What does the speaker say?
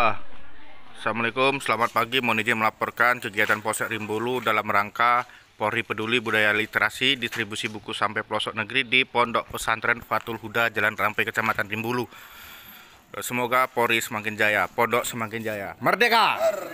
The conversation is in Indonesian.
Ah, Assalamualaikum, selamat pagi. Mohon izin melaporkan kegiatan Polsek Rimbulu dalam rangka Polri Peduli Budaya Literasi distribusi buku sampai pelosok negeri di Pondok Pesantren Fatul Huda Jalan Rampai Kecamatan Rimbulu. Semoga Polri semakin jaya, Pondok semakin jaya. Merdeka! Merdeka!